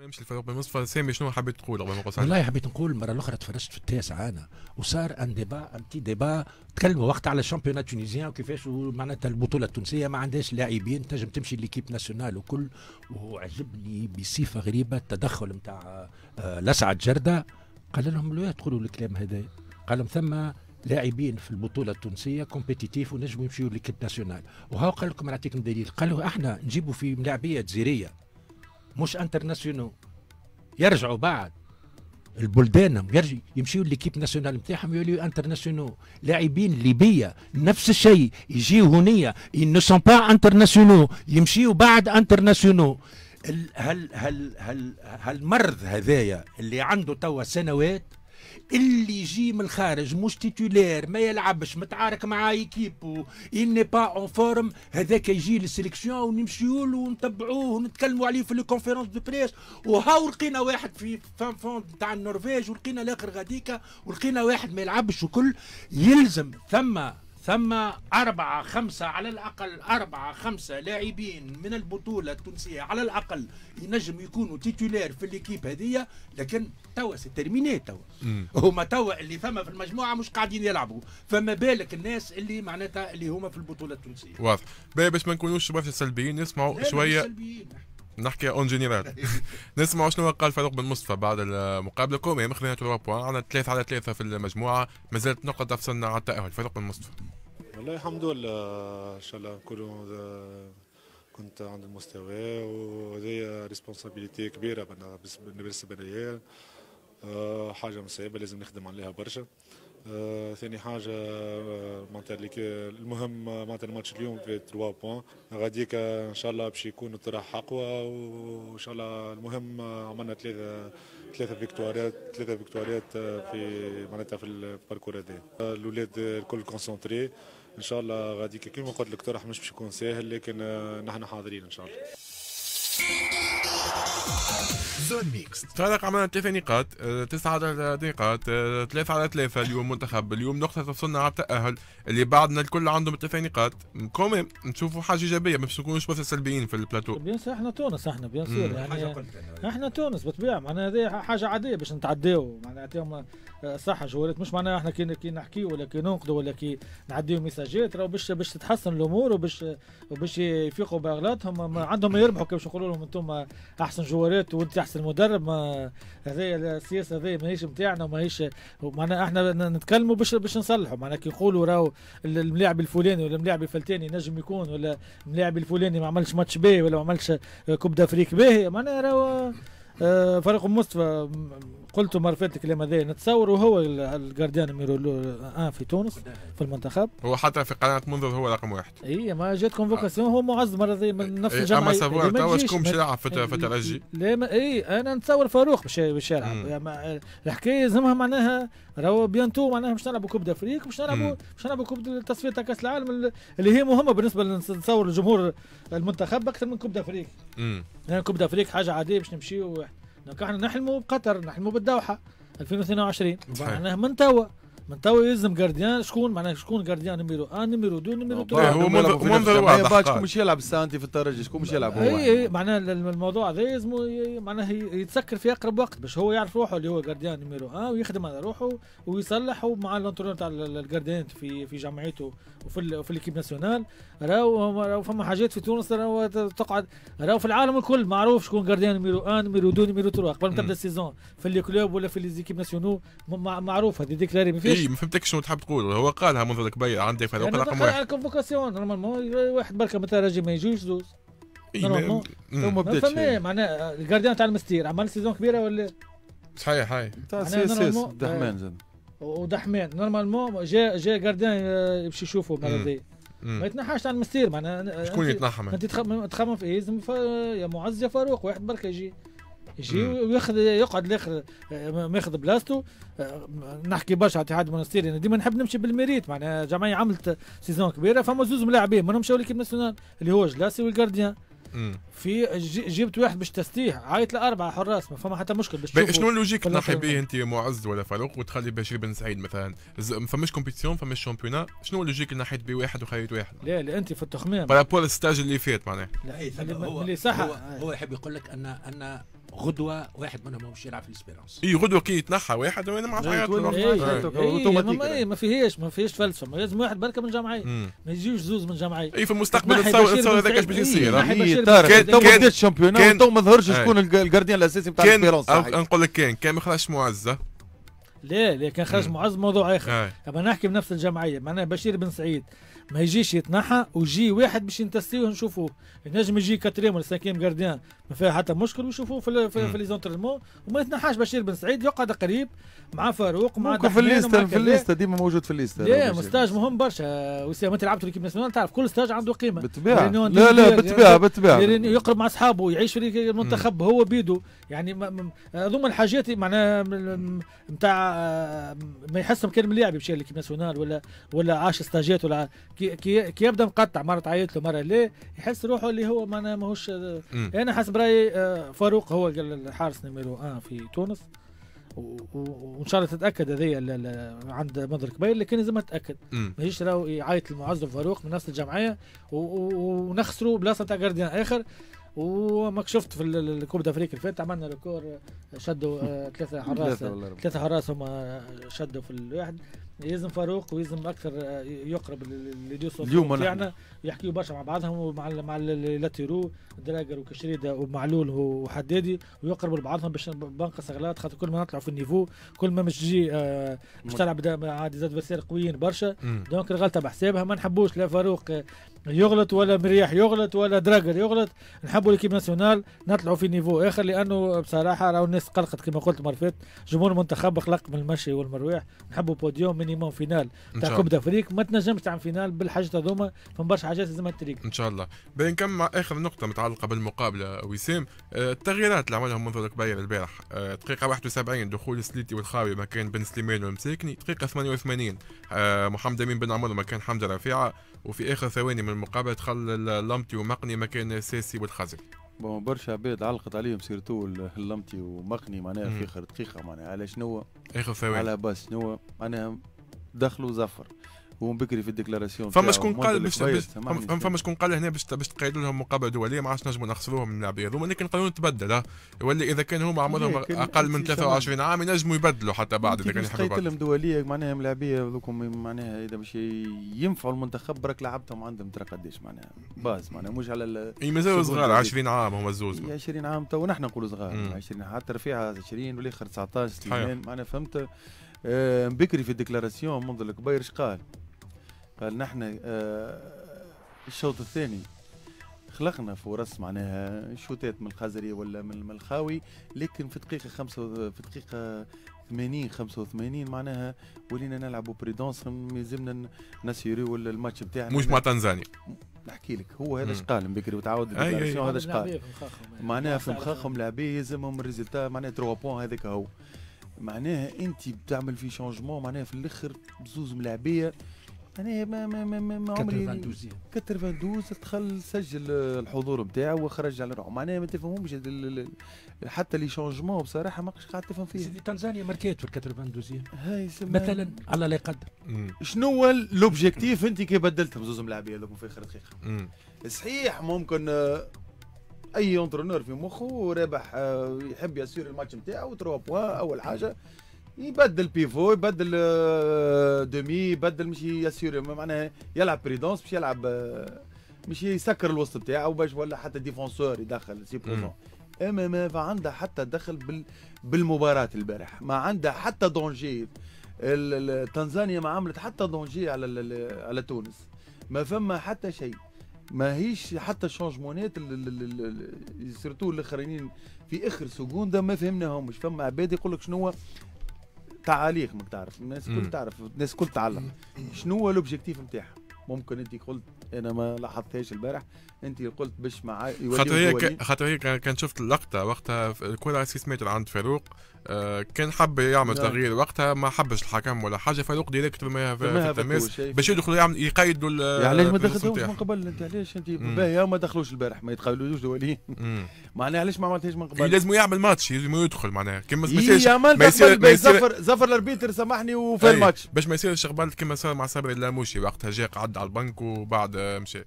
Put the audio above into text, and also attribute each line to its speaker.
Speaker 1: ما يمشي الفريق بين سامي شنو حبيت تقول والله حبيت
Speaker 2: نقول مره الاخرى تفرجت في التاسعه انا وصار ان ديبا ان تي ديبا تكلموا وقت على الشامبيونات التونيزيان وكيفاش معناتها البطوله التونسيه ما عندهاش لاعبين تنجم تمشي ليكيب ناسيونال وكل وعجبني بصفه غريبه التدخل نتاع آه، لسعد جرده قال لهم لا تقولوا الكلام هذا قال لهم ثم لاعبين في البطوله التونسيه كومبيتيتيف ونجموا يمشيوا ليكيب ناسيونال وهو قال لكم نعطيكم دليل قالوا احنا نجيبوا في ملاعبيه جزيريه مش انترناسيونو يرجعوا بعد البلدان يمشيوا ليكيب ناسيونال نتاعهم يوليو انترناسيونو لاعبين ليبيا نفس الشيء يجيو هنيه نو سون با انترناسيونو يمشيو بعد انترناسيونو هل هل هل هالمرض هذايا اللي عنده توا سنوات اللي يجي من الخارج مش تيتولير ما يلعبش متعارك مع ايكيبو اني با اون فورم هذاك يجي للسيليكسيون ونمشيو له ونتبعوه ونتكلموا عليه في الكونفيرونس دو بريس وهاو لقينا واحد في فان فوند تاع النرويج ولقينا الاخر غاديكا ولقينا واحد ما يلعبش وكل يلزم ثم ثم أربعة خمسة على الأقل أربعة خمسة لاعبين من البطولة التونسية على الأقل ينجم يكونوا تيتولير في الإكيب هذية لكن توا سي تيرميني توا هما توا اللي ثم في المجموعة مش قاعدين يلعبوا فما بالك الناس اللي معناتها اللي هما في البطولة التونسية
Speaker 1: واضح باش ما نكونوش برشا سلبيين نسمعوا شوية سلبيين. نحكي اون جينيرال نسمعوا شنو قال فاروق بن مصطفى بعد المقابله كومي مخلينا تروا بوان عندنا ثلاثه على ثلاثه في المجموعه مازالت نقطه تفصلنا على التاهل فاروق بن مصطفى
Speaker 3: والله الحمد لله ان شاء الله نكونوا كنت عند المستوى وهذه ريسبونسابيلتي كبيره بالنسبه ليا آه، حاجه مصيبه لازم نخدم عليها برشا آه، ثاني حاجة آه، معناتها المهم معناتها الماتش اليوم في 3 بوان غاديك إن شاء الله باش يكون الطرح أقوى وإن شاء الله المهم عملنا ثلاثة ثلاثة فيكتوارات ثلاثة فيكتوارات في معناتها في الباركور هذا الأولاد الكل كونسونتري ان شاء الله غادي كيما قلت لك طرح مش باش يكون ساهل لكن آه، نحن حاضرين ان شاء الله
Speaker 1: زون ميكس تفرق عملنا ثلاثة نقاط آه، تسعة على نقاط آه، ثلاثة على ثلاثة اليوم منتخب اليوم نقطة تفصلنا على التأهل اللي بعدنا الكل عندهم ثلاثة نقاط كومي نشوفوا حاجة إيجابية ما نكونوش بس سلبيين في البلاتو بيان احنا تونس احنا بيان يعني
Speaker 3: احنا تونس بالطبيعة معناها هذه حاجة عادية باش نتعداو معناها نعطيهم آه، صح جوالات مش معناها احنا كي نحكي ولا كي ننقدوا ولا كي نعديو ميساجات راهو باش باش تتحسن الامور وباش وباش يفيقوا باغلاطهم عندهم يربحوا كيفاش نقولوا لهم انتم احسن جوالات وانت احسن نفس المدرب ما هذه السياسه هذه ماهيش نتاعنا وماهيش معناها احنا نتكلموا باش باش نصلحوا معناها كي يقولوا راهو الملاعب الفلاني ولا الملاعب الفلتاني نجم يكون ولا الملاعب الفلاني ما عملش ماتش باهي ولا ما عملش كوب دافريك باهي معناها راهو آه، فريق مصطفى قلت فاتت الكلام هذا نتصور وهو الجارديان ميرو آن في تونس في المنتخب
Speaker 1: هو حتى في قناه منذر هو رقم واحد
Speaker 3: اي ما جات كونفوكاسيون هو معز مره من نفس الجامعه اما سافوار توا شكون باش يلعب في الترجي لا اي انا نتصور فاروق باش يلعب الحكايه يلزمها معناها راهو بيانتو معناها باش نلعبوا كوب دافريك باش نلعبوا باش نلعبوا كوب التصفيه تاع كاس العالم اللي هي مهمه بالنسبه نتصور الجمهور المنتخب اكثر من كوب دافريك امم يعني كوب دافريك حاجه عاديه باش نمشيو نحن احنا نحلموا بقطر نحلموا بالدوحه 2022 صحيح. معناها من توا من توا يلزم جارديان شكون معناها شكون جارديان نميرو ان آه نميرو دو نميرو 3 آه، هو منظر واضح شكون
Speaker 4: مش يلعب السانتي في الترجي شكون مش يلعب هو اي
Speaker 3: معناها الموضوع هذا يلزم معناها يتسكر في اقرب وقت باش هو يعرف روحه اللي هو جارديان نميرو ان آه ويخدم على روحه ويصلح ومع الانترون تاع الجارديان في في جمعيته وفي وفي ليكيب ناسيونال راهو راهو فما حاجات في تونس راهو تقعد راهو في العالم الكل معروف شكون جارديان نميرو ان آه، نميرو دو نميرو 3 قبل ما تبدا السيزون في الكلوب ولا في ليزيكيب ناسيونو معروف هذه ديكلاري ما فيش اي ما
Speaker 1: فهمتك شنو تحب تقول هو قالها منذ الكبير عندي في الوقت رقم واحد
Speaker 3: كونفوكاسيون نورمالمون واحد بركه مثلا راجل ما يجوش زوز
Speaker 1: إيه، نورمالمون ما بداتش إيه،
Speaker 3: معناها آه، الجارديان تاع المستير عمل سيزون كبيره ولا
Speaker 1: صحيح هاي تاع سي سي دحمان آه، زاد
Speaker 3: ودحمان نورمالمون جا جا جارديان آه، يمشي يشوفه المره دي ما يتنحاش عن المستير معناها شكون يتنحى انت تخمم في ايه يا معز يا فاروق واحد بركه يجي يجي وياخذ يقعد لاخر آه، ماخذ بلاصته آه، نحكي برشا على اتحاد المنستيري يعني انا ديما نحب نمشي بالميريت معناها جمعيه عملت سيزون كبيره فما زوز ملاعبين منهم مشاو ليكيب ناسيونال اللي هو جلاسي والجارديان في جبت واحد باش تستيح عيط لاربعه حراس ما فما حتى مشكل باش شنو اللوجيك تنحي به
Speaker 1: انت معز ولا فاروق وتخلي بشير بن سعيد مثلا ما فماش كومبيتيسيون فماش شامبيونا شنو اللوجيك اللي نحيت به واحد وخليت واحد
Speaker 3: لا لا
Speaker 2: انت في التخمام
Speaker 3: بارابول
Speaker 1: الستاج اللي فات معناها
Speaker 2: لا إيه، هو, هو يحب يقول لك ان ان غدوه واحد منهم مش يلعب في الاسبيرونس اي غدوه كي يتنحى واحد وانا ما يعني.
Speaker 3: ما فيهاش ما فيهاش فلسفه ما لازم واحد بركه من جمعيه ما يجيوش زوز من جمعيه
Speaker 1: اي في المستقبل
Speaker 3: تصور تصور هذاك اش باش يصير تو كان الشامبيون تو ما ظهرش شكون الجارديان الاساسي نتاع الاسبيرونس نقول
Speaker 1: لك كان كان ما خرجش معزه
Speaker 3: لا لا كان خرج معز موضوع اخر اما نحكي بنفس الجمعيه معناها بشير بن سعيد ما يجيش يتنحى ويجي واحد باش ينتسيوه ونشوفوه النجم يجي كاتريم ولا سانكيم جارديان ما فيها حتى مشكل ويشوفوه في في, في ليزونترمون وما يتنحاش بشير بن سعيد يقعد قريب مع فاروق مع ممكن في الليستا في الليستا
Speaker 4: ديما موجود في الليستا لا مستاج
Speaker 3: مهم برشا وسام انت لعبت في ليكيب ناسيونال تعرف كل ستاج عنده قيمه بالطبيعه لا لا بالطبيعه بالطبيعه يقرب مع اصحابه يعيش في المنتخب هو بيده يعني هذوما الحاجات معناها نتاع آه، ما يحسهم مكان ملاعب يمشي ليكيب ناسيونال ولا ولا عاش ستاجات ولا كي كي, كي يبدا مقطع مره تعيط له مره لا يحس روحه اللي هو ما ماهوش آه، يعني انا حسب رايي آه، فاروق هو الحارس نيميرو 1 آه في تونس وان شاء الله تتاكد هذه عند منظر كبير لكن لازم تتاكد ماهيش راهو يعيط المعز فاروق من نفس الجمعيه ونخسروا بلاصه تاع جارديان اخر وما شفت في الكوب دافريك اللي فات عملنا ريكور آه، شدوا ثلاثه حراس ثلاثه حراس هما شدوا في الواحد يزن فاروق ويزن اكثر آه، يقرب لديوسو اليوم نحن يعني يحكيوا برشا مع بعضهم ومع مع لاتيرو دراجر وكشريده ومعلول وحدادي ويقربوا لبعضهم باش بنقص اغلاط خاطر كل ما نطلعوا في النيفو كل ما مش تجي آه، مش تلعب زاد ديزادفيرسير قويين برشا دونك الغلطه بحسابها ما نحبوش لا فاروق يغلط ولا مرياح يغلط ولا دراجر يغلط نحبوا ليكيب ناسيونال نطلعوا في نيفو اخر لانه بصراحه راهو الناس قلقت كما قلت مرفيت جمهور المنتخب قلق من المشي والمرويح نحبوا بوديوم من مينيموم فينال تاع كوب دافريك ما تنجمش تعمل فينال بالحاجة هذوما فما برشا حاجات لازم تريك
Speaker 1: ان شاء الله باين كم مع اخر نقطه متعلقه بالمقابله وسام آه، التغييرات اللي عملهم منذ الكبير البارح آه، دقيقه 71 دخول سليتي والخاوي مكان بن سليمان والمساكني دقيقه 88 آه، محمد امين بن عمر مكان حمد رفيعه وفي اخر ثواني من المقابله دخل لمتي ومقني مكان ساسي والخزري
Speaker 4: بون برشا عباد علقت عليهم سيرتو اللمتي ومقني معناها في اخر دقيقه معناها على شنو اخر ثواني على باس شنو معناها دخلوا وزفر ومن بكري في الديكلاراسيون فما شكون قال باش فما
Speaker 1: شكون قال هنا باش باش تقيدوا لهم مقابله دوليه ما عادش نجموا نخسروهم من اللاعبين هذوما لكن القانون تبدل يولي اذا كان هما عمرهم إيه، اقل من 23 عام ينجموا يبدلوا حتى بعد اذا كان يحبوا لهم
Speaker 4: دوليه معناها ملاعبيه هذوكم معناها اذا باش ينفعوا المنتخب برك لعبتهم عندهم ترى قداش معناها باز معناها مش على اي مازالوا صغار 20 عام هما الزوز 20 عام تو نحن نقولوا صغار 20 حتى رفيعه 20 والاخر 19 سليمان معناها فهمت آه، بكري في الديكلاراسيون منذ الكبير ايش قال؟ قال نحن آه، الشوط الثاني خلقنا فرص معناها شوتات من الخزري ولا من الملخاوي لكن في دقيقه خمسة في دقيقه 80 85 معناها ولينا نلعبوا بريدونس لازمنا ولا الماتش بتاعنا مش مع تنزانيا نحكي لك هو هذا اش قال بكري وتعاود هذا اش قال معناها في مخاخهم لاعبيه يلزمهم الريزلتا معناها 3 بوان هذاك هو معناها انت بتعمل في شانجمون معناها في الاخر بزوز ملاعبيه معناها ما ما ما ما, ما عمري 92 92 دخل سجل الحضور نتاعو وخرج على روحه معناها ما تفهمهمش حتى لي شانجمون بصراحه ماكش قاعد تفهم فيه سيدي تنزانيا ماركات في 92 هاي مثلا على لا يقدر شنو هو لوبجيكتيف انت كي بدلت بزوز ملاعبيه في اخر دقيقه صحيح ممكن آه، اي اونترونور في مخه رابح آه، يحب يسير الماتش نتاعو 3 بوان اول حاجه يبدل بيفو يبدل دومي آه، يبدل مش يسير معناها يلعب بريدونس باش يلعب آه، مش يسكر الوسط نتاعو باش ولا حتى ديفونسور يدخل سي بوزون اما ما عندها حتى دخل بال بالمباراه البارح ما عندها حتى دونجي تنزانيا ما عملت حتى دونجي على على تونس ما فما حتى شيء ماهيش حتى الشونجمونات سيرتو الاخرين في اخر سكوندا ما فهمناهمش فما عباد يقول لك شنو تعاليق ما تعرف الناس الكل تعرف الناس الكل تعلق شنو هو لوبجيكتيف نتاعها ممكن انت قلت انا ما لاحظتهاش البارح انت قلت باش مع خاطر هي خاطر
Speaker 1: هي كان شفت اللقطه وقتها الكره على 6 متر عند فاروق آه كان حب يعمل نعم. تغيير وقتها ما حبش الحكم ولا حاجه فاروق ديريكت رماها في التماس باش يدخلوا يعمل يقيدوا يعني علاش ما دخلوش من
Speaker 4: قبل انت علاش انت باهي ما دخلوش البارح ما يتقابلوش دوليين معناها علاش ما عملتهاش من قبل لازم يعمل ماتش لازم
Speaker 1: يدخل معناها كما ما يصيرش زفر
Speaker 4: زفر الاربيتر سامحني وفي الماتش
Speaker 1: باش ما يصيرش قبل كما صار مع صابر اللاموشي وقتها جا قعد على البنك وبعد Monsieur.